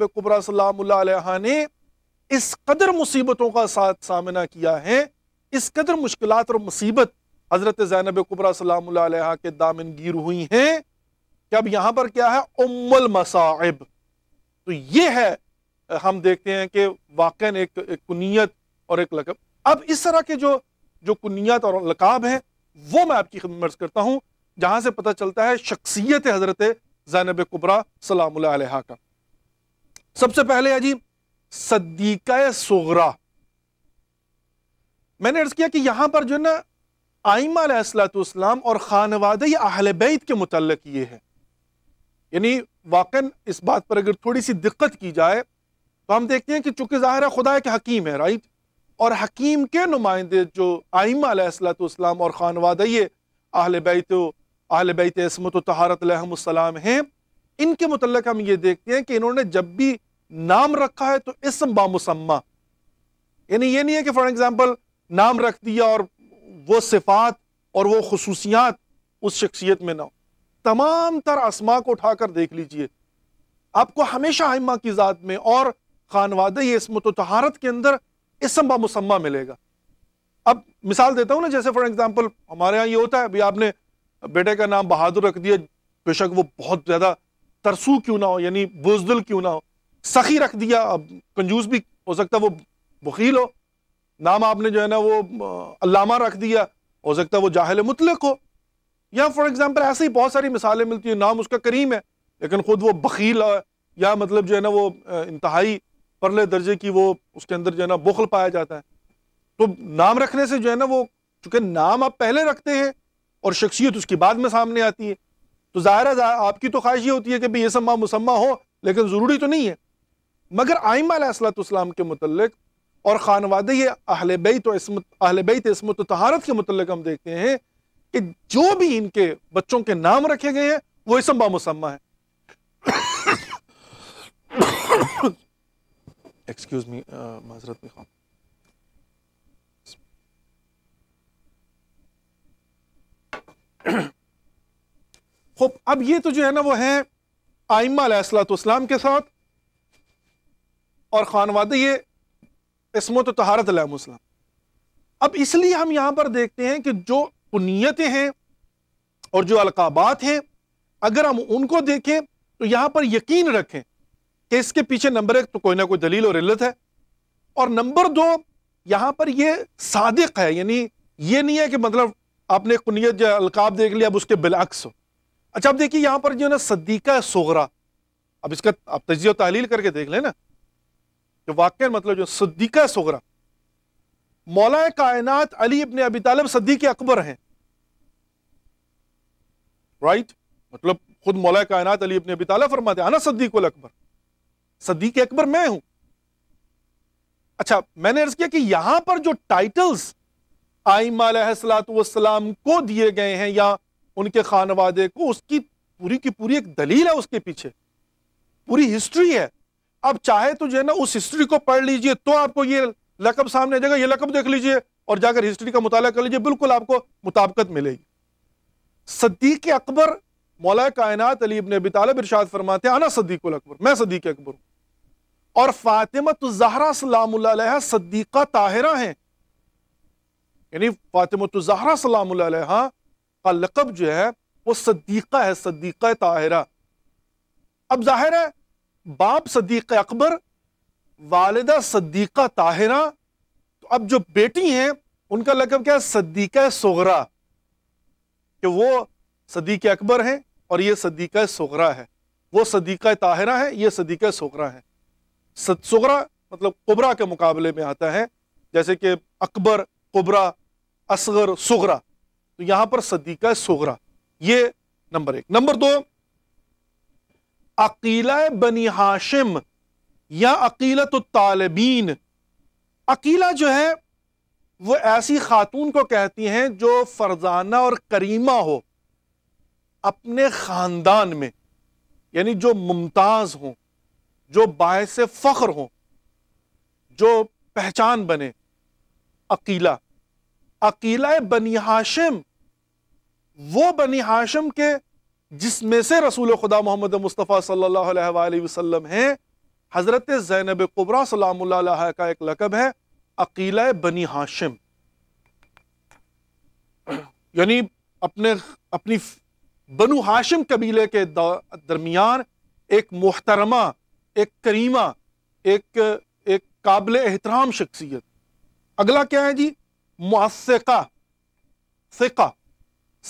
कुबरा सलाम ने इस कदर मुसीबतों का साथ सामना किया है इस कदर मुश्किल और मुसीबत हज़रत जैनब कुबरा सलाम के दामन गिर हुई हैं कि अब यहाँ पर क्या है उम्मल मसाइब तो ये है हम देखते हैं कि वाक़ एक, एक कुनीत और एक लकब अब इस तरह के जो जो कुनीत और लकाब हैं वो मैं आपकी खिदमत करता हूँ जहाँ से पता चलता है शख्सियत हज़रत जैनब कुबरा सलाम का सबसे पहले अजी सदीका सोगरा मैंने अर्ज किया कि यहां पर जो है ना आईमातम और खानवाद अहल बैत के मुतल ये है यानी वाकन इस बात पर अगर थोड़ी सी दिक्कत की जाए तो हम देखते हैं कि चूंकि ज़ाहिर खुदा के हकीम है राइट और हकीम के नुमाइंदे जो आईमातम और खानवाद अहल बैत अहल बैत असमत तहारत हैं इनके मुतल हम ये देखते हैं कि इन्होंने जब भी नाम रखा है तो इसम बामुसम्मा यानी ये नहीं है कि फॉर एग्जाम्पल नाम रख दिया और वो सिफात और वो खसूसियात उस शख्सियत में ना हो तमाम तर आसमा को उठाकर देख लीजिए आपको हमेशा आइमा की ज़ात में और खानवाद इसमत तो तहारत के अंदर इसम बामुसम्मा मिलेगा अब मिसाल देता हूँ ना जैसे फॉर एग्ज़ाम्पल हमारे यहाँ ये होता है अभी आपने बेटे का नाम बहादुर रख दिया बेशक वो बहुत ज़्यादा तरसू क्यों ना हो यानी बुजदुल क्यों ना हो सखी रख दिया अब कंजूस भी हो सकता है वो बकील हो नाम आपने जो है ना वो अल्लामा रख दिया हो सकता है वो जाहिल मुतलक हो या फॉर एग्जांपल ऐसे ही बहुत सारी मिसालें मिलती हैं नाम उसका करीम है लेकिन ख़ुद वो बकील या मतलब जो है ना वो इंतहाई परले दर्जे की वो उसके अंदर जो है ना बुखल पाया जाता है तो नाम रखने से जो है ना वो चूंकि नाम आप पहले रखते हैं और शख्सियत उसकी बाद में सामने आती है तो ज़ाहिर आपकी तो ख्वाहिश ये होती है कि भाई ये समा मुसम्मा हो लेकिन ज़रूरी तो नहीं है मगर आइमातम के मुतल और खानवाद अहल बैत अहल बैत इसमत तहारत के मतलब हम देखते हैं कि जो भी इनके बच्चों के नाम रखे गए हैं वो इसम बामुसम्मा है एक्सक्यूज मी माजरत खूब अब ये तो जो है ना वो है आइमा के साथ और खानवादे ये इसमत तहारत अलैहिस्सलाम अब इसलिए हम यहाँ पर देखते हैं कि जो पुनीतें हैं और जो अलकाबात हैं अगर हम उनको देखें तो यहाँ पर यकीन रखें कि इसके पीछे नंबर एक तो कोई ना कोई दलील और इल्लत है और नंबर दो यहाँ पर ये सादिक है यानी ये नहीं है कि मतलब आपने कुनीत या अलकाब देख लिया अब उसके बिलअक्स हो अच्छा अब देखिए यहाँ पर जो है ना सदीका सोगरा अब इसका आप तजियो तहलील करके देख लेना जो वाक़ मतलब जो सदीका सोगरा मौला कायनात अली इबन अबी तालब सद्दीक अकबर हैं राइट मतलब खुद मौला कायनात अली इबन अबी तालब फरमाते आना सद्दीक अकबर सद्दीक अकबर मैं हूं अच्छा मैंने अर्ज किया कि यहां पर जो टाइटल्स आईमालाम को दिए गए हैं या उनके खानवादे को उसकी पूरी की पूरी एक दलील है उसके पीछे पूरी हिस्ट्री है अब चाहे तो जो है ना उस हिस्ट्री को पढ़ लीजिए तो आपको ये लकब सामने आ जाएगा ये लकब देख लीजिए और जाकर हिस्ट्री का मुताला कर लीजिए बिल्कुल आपको मुताबकत मिलेगी सदीक अकबर मौला कायनात अली ने अबी तालब इरशाद फरमाते हैं अना सदीक अकबर मैं सदीक अकबर हूं और जहरा सलाम सदीक़ा ताहिरा है यानी जहरा सलाम का लकब जो है वो सदीक़ा है सदीक़ा ताहिरा अब जाहिर है बाप सदीक अकबर वालदा सदीक़ा ताहिरा तो अब जो बेटी हैं उनका लकब क्या है सदीक़ा सगरा कि वो सदीक अकबर हैं और ये सदीक़ा सगरा है वो सदीक़ा ताहिरा है ये सदीक़ा सगरा है सगरा मतलब कुबरा के मुकाबले में आता है जैसे कि अकबर कुबरा असगर सगरा तो यहाँ पर सदीक़ा सगरा ये नंबर एक नंबर दो अकीला बनी हाशिम या अकीलत तालबीन अकीला जो है वो ऐसी खातून को कहती हैं जो फरजाना और करीमा हो अपने ख़ानदान में यानी जो मुमताज़ हो जो बायस फ़ख्र हों जो पहचान बने अकीला अकीला बनी हाशिम वो बनी हाशिम के जिसमें से रसूल खुदा मोहम्मद मुस्तफ़ा सल्ला वसम हैं हज़रत ज़ैनब कुबरा सलाम का एक लकब है अकीला बनी हाशिम यानी अपने अपनी बनु हाशिम कबीले के दरमियान एक मोहतरमा एक करीमा एक एक काबिल एहतराम शख्सियत अगला क्या है जी मुआसिका सिका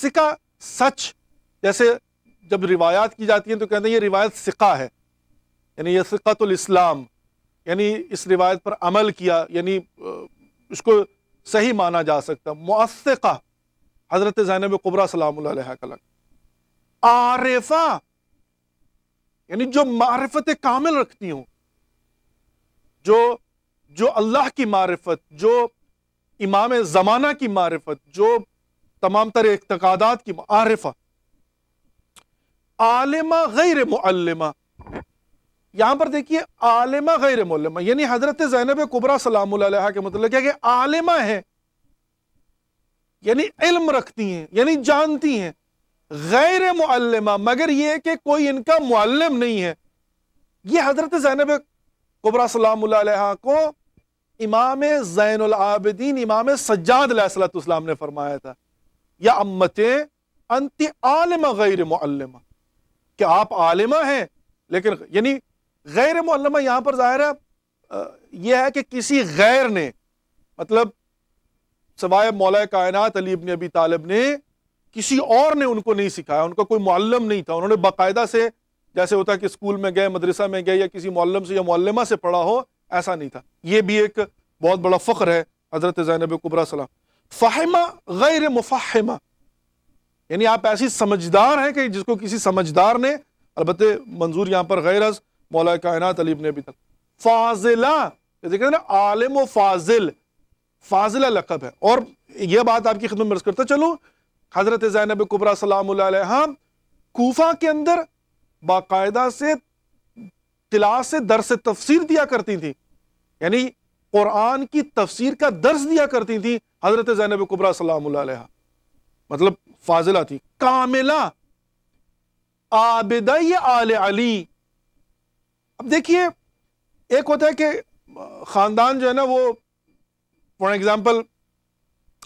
सिका सच जैसे जब रिवायात की जाती है तो कहते हैं ये रिवायत सिका है यानी यह सिकातुलस्लाम यानी इस रिवायत पर अमल किया यानी इसको सही माना जा सकता मुआसका हज़रत जैनब कुबरा सलाम आरफा यानी जो मारफत कामिल रखती हूँ जो जो अल्लाह की मारफत जो इमाम ज़माना की मारफत जो तमाम तरह इतकादात की आरफा आलिमा गैर मुल्लिमा यहां पर देखिए आलिमा गैर मुल्लिमा यानी हजरत जैनब कुबरा सलाम के मतलब क्या कि आलिमा है यानी इल्म रखती हैं यानी जानती हैं गैर मुल्लिमा मगर यह कि कोई इनका मुल्लम नहीं है यह हजरत जैनब कुबरा सलाम को इमाम जैन आबदीन इमाम सज्जाद ने फरमाया था या अम्मते अंति आलिमा गैर मुल्लमा कि आप आलिमा हैं लेकिन यानी गैर मल्लमा यहां पर ज़ाहिर है यह है कि किसी गैर ने मतलब सवाए मौला कायनात अली इबन अबी तालब ने किसी और ने उनको नहीं सिखाया उनका कोई मालम नहीं था उन्होंने बाकायदा से जैसे होता है कि स्कूल में गए मदरसा में गए या किसी मल्लम से या मल्लमा से पढ़ा हो ऐसा नहीं था यह भी एक बहुत बड़ा फ़ख्र है हज़रत जैनब कुबरा सलाम फ़ाहिमा गैर मुफाहिमा यानी आप ऐसी समझदार हैं कि जिसको किसी समझदार ने अलबत् मंजूर यहाँ पर गैरज मौला कायनात अलीब ने अभी तक फाजिला कहते ना आलिम व फाजिल फाजिला लकब है और यह बात आपकी खिदमत मर्ज करता चलो हज़रत जैनब कुबरा सलाम कोफा के अंदर बाकायदा से तिला से दरस तफसीर दिया करती थी यानी कुरान की तफसीर का दर्ज दिया करती थी हज़रत जैनब कुबरा सलाम मतलब फाजिला थी कामिला आबिदा आल अली अब देखिए एक होता है कि ख़ानदान जो है ना वो फॉर एग्ज़ाम्पल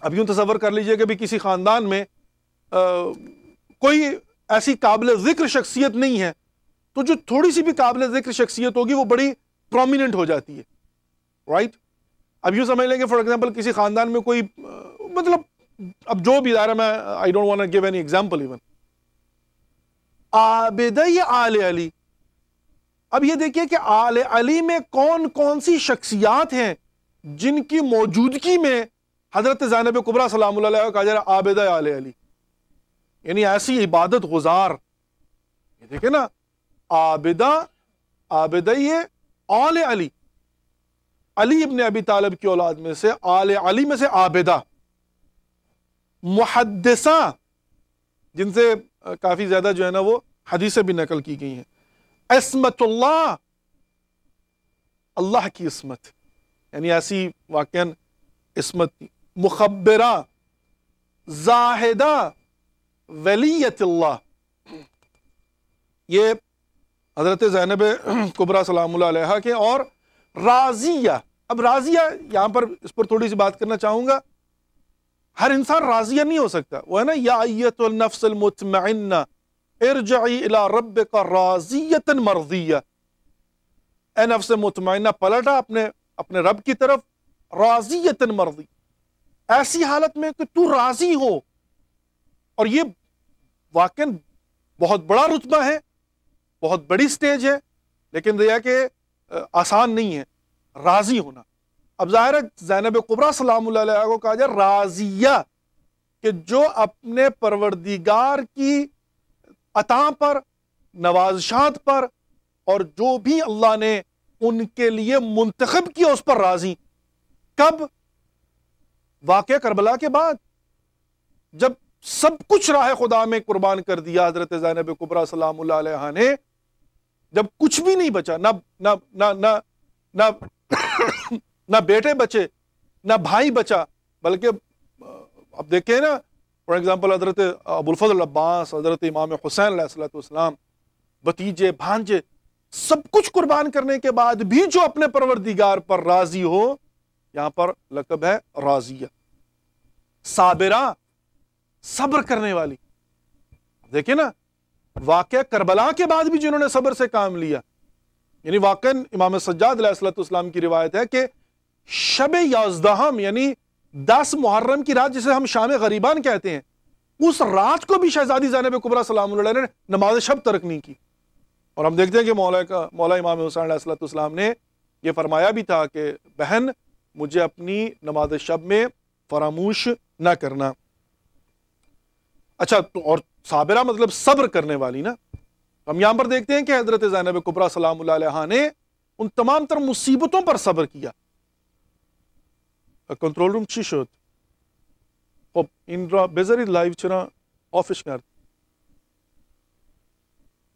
अब यूँ तस्वर कर लीजिए कि भी किसी ख़ानदान में आ, कोई ऐसी काबिल ज़िक्र शख्सियत नहीं है तो जो थोड़ी सी भी काबिल ज़िक्र शख्सियत होगी वो बड़ी प्रोमिनेंट हो जाती है राइट अब यूँ समझ लेंगे फॉर एग्ज़ाम्पल किसी ख़ानदान में कोई मतलब अब जो भी दायरा मैं I don't want to give any example even Abid आले अली अब ये देखिए कि आले अली में कौन कौन सी शख्सियात हैं जिनकी मौजूदगी में हज़रत जैनब कुबरा सलाम का जरा आबिद आले अली यानी ऐसी इबादत गुजार ये देखे ना आबिदा आबिद आले अली अली इब्ने अबी तालब की औलाद में से आले अली में से आबिदा मुहदसा जिनसे काफ़ी ज़्यादा जो है ना वो हदीसें भी नकल की गई हैं इसमतुल्ला अल्लाह की इसमत यानी ऐसी वाक़ इसमत थी मुखबरा जाहिदा वली ये हज़रत जैनब कुबरा सलाम के और राजिया अब राजिया यहां पर इस पर थोड़ी सी बात करना चाहूँगा हर इंसान राजिया नहीं हो सकता वो है ना या इरजाई इला रब का राजियतन मर्जिया नफ्स मुतमना पलटा अपने अपने रब की तरफ राजियतन मर्जी ऐसी हालत में कि तू राजी हो और ये वाक़ बहुत बड़ा रुतबा है बहुत बड़ी स्टेज है लेकिन दया के आसान नहीं है राजी होना अब ज़ाहिर है जैनब कुबरा सलाम को कहा जाए राजिया कि जो अपने परवरदिगार की अता पर नवाजशात पर और जो भी अल्लाह ने उनके लिए मुंतखब किया उस पर राजी कब वाक़ करबला के बाद जब सब कुछ राह खुदा में कुर्बान कर दिया हजरत जैनब कुबरा सलाम ने जब कुछ भी नहीं बचा ना ना ना ना ना ना बेटे बचे ना भाई बचा बल्कि आप देखें ना फॉर एग्ज़ाम्पल हज़रत अबुलफल अब्बास हज़रत इमाम हुसैन सलाम भतीजे भांजे सब कुछ कुर्बान करने के बाद भी जो अपने परवरदिगार पर राजी हो यहां पर लकब है राजिया साबिरा सब्र करने वाली देखिए ना वाक़ करबला के बाद भी जिन्होंने सब्र से काम लिया यानी वाकन इमाम सज्जाद की रिवायत है कि शब याजदहम यानी दस मुहर्रम की रात जिसे हम शाम गरीबान कहते हैं उस रात को भी शहजादी जैनब कुबरा सलाम ने नमाज शब तर्क नहीं की और हम देखते हैं कि मौला का मौला इमाम हुसैन ने यह फरमाया भी था कि बहन मुझे अपनी नमाज शब में फरामोश ना करना अच्छा तो और साबिरा मतलब सब्र करने वाली ना हम यहां पर देखते हैं कि हजरत जैनब कुबरा सलाम ने उन तमाम तर मुसीबतों पर सब्र किया कंट्रोल रूम चीशोत और इंद्रा बेजरी लाइव चुना ऑफिस कर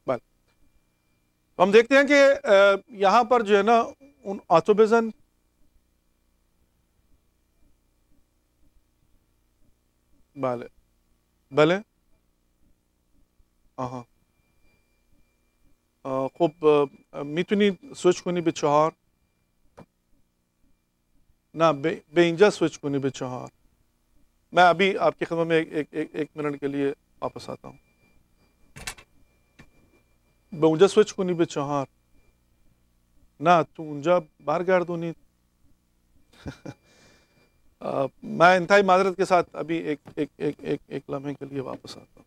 बाल हम देखते हैं कि यहां पर जो है ना उन आतोबेजन बाले बाले आहा खूब मितुनी सोच कोनी बिचार ना बे, बे इंजा स्विच कोने पे चौहार मैं अभी आपकी खबर में एक एक, एक, एक मिनट के लिए वापस आता हूँ बेंजा स्विच कोने पे चौहार ना तू ऊंजा बाहर गाड़ दो नहीं मैं इंतहाई माजरत के साथ अभी एक एक एक एक, एक लम्हे के लिए वापस आता हूँ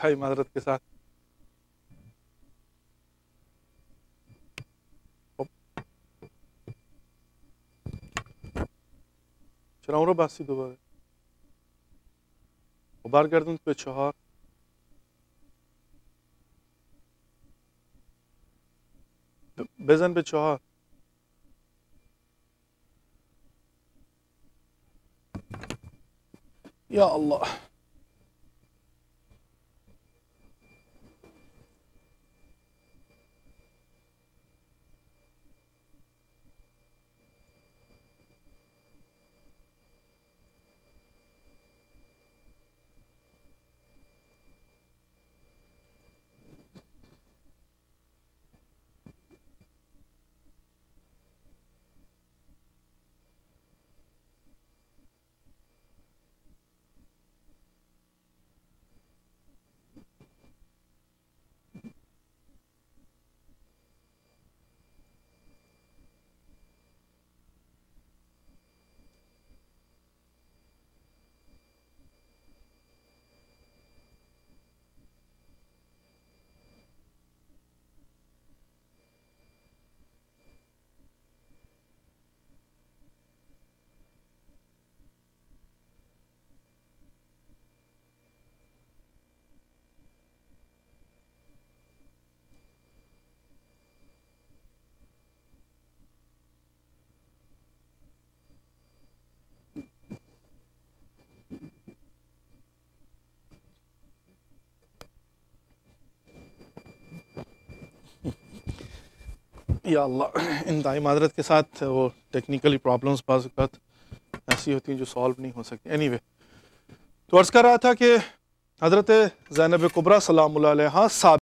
भाई मदरत के साथ चलाओ रो बासी दोबारा बार गर्दन पे तो चौहार तो बेजन पे चौहार या अल्लाह या अल्लाह दाई माजरत के साथ वो टेक्निकली प्रॉब्लम्स बाज़ ऐसी होती हैं जो सॉल्व नहीं हो सकती एनी anyway, तो अर्ज़ कर रहा था कि हज़रत ज़ैनब कुबरा सलाम सा